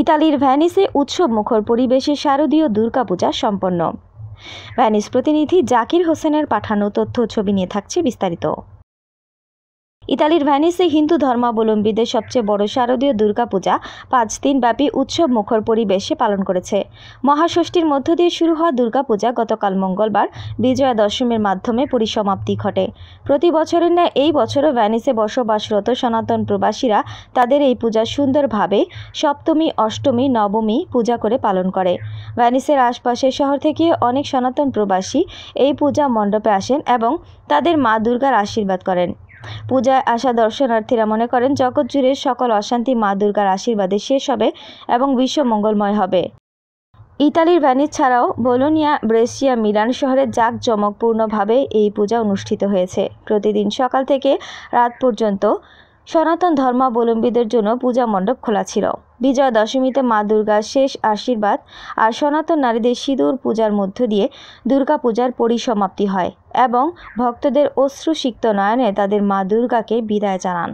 ইতালির ভ্যানিসে উৎসব মুখর পরিবেশে শারদীয় দুর্গাপূজা সম্পন্ন ভ্যানিস প্রতিনিধি জাকির হোসেনের পাঠানো তথ্য ছবি নিয়ে থাকছে বিস্তারিত ইতালির ভ্যানিসে হিন্দু ধর্মাবলম্বীদের সবচেয়ে বড় শারদীয় দুর্গাপূজা পাঁচ দিন ব্যাপী উৎসব মুখর পরিবেশে পালন করেছে মহাষষ্ঠীর মধ্য দিয়ে শুরু হওয়া দুর্গাপূজা গতকাল মঙ্গলবার বিজয়া দশমীর মাধ্যমে পরিসমাপ্তি ঘটে প্রতি বছরের ন্যায় এই বছরও ভ্যানিসে বসবাসরত সনাতন প্রবাসীরা তাদের এই পূজা সুন্দরভাবে সপ্তমী অষ্টমী নবমী পূজা করে পালন করে ভ্যানিসের আশপাশের শহর থেকে অনেক সনাতন প্রবাসী এই পূজা মণ্ডপে আসেন এবং তাদের মা দুর্গার আশীর্বাদ করেন পূজায় আসা দর্শনার্থীরা মনে করেন জগৎ জুড়ে সকল অশান্তি মা দুর্গার আশীর্বাদে শেষ হবে এবং বিশ্ব মঙ্গলময় হবে ইতালির ভ্যানিস ছাড়াও বোলোনিয়া ব্রেসিয়া মিলান শহরে জাঁকজমকপূর্ণভাবে এই পূজা অনুষ্ঠিত হয়েছে প্রতিদিন সকাল থেকে রাত পর্যন্ত সনাতন ধর্মাবলম্বীদের জন্য পূজা মণ্ডপ খোলা ছিল বিজয়া দশমীতে মা দুর্গার শেষ আশীর্বাদ আর সনাতন নারীদের সিঁদুর পূজার মধ্য দিয়ে দুর্গা পূজার পরিসমাপ্তি হয় এবং ভক্তদের অশ্রুসিক্ত নয়নে তাদের মা দুর্গাকে বিদায় জানান